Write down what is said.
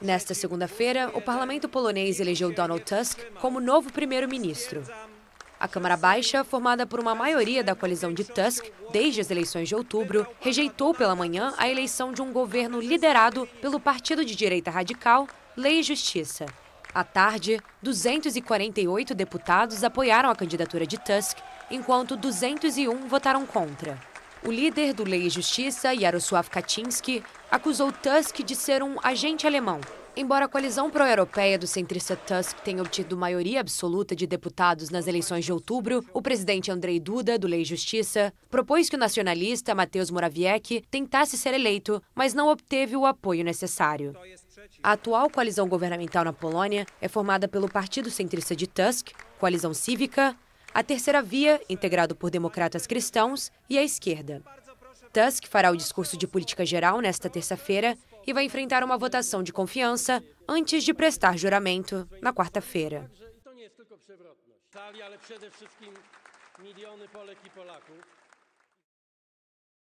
Nesta segunda-feira, o parlamento polonês elegeu Donald Tusk como novo primeiro-ministro. A Câmara Baixa, formada por uma maioria da coalizão de Tusk desde as eleições de outubro, rejeitou pela manhã a eleição de um governo liderado pelo partido de direita radical Lei e Justiça. À tarde, 248 deputados apoiaram a candidatura de Tusk, enquanto 201 votaram contra. O líder do Lei e Justiça, Jaroslav Kaczynski, acusou Tusk de ser um agente alemão. Embora a coalizão pró-europeia do centrista Tusk tenha obtido maioria absoluta de deputados nas eleições de outubro, o presidente Andrei Duda, do Lei e Justiça, propôs que o nacionalista Mateusz Morawiecki tentasse ser eleito, mas não obteve o apoio necessário. A atual coalizão governamental na Polônia é formada pelo Partido Centrista de Tusk, Coalizão Cívica, a terceira via, integrado por democratas cristãos, e a esquerda. Tusk fará o discurso de política geral nesta terça-feira e vai enfrentar uma votação de confiança antes de prestar juramento na quarta-feira. Então, é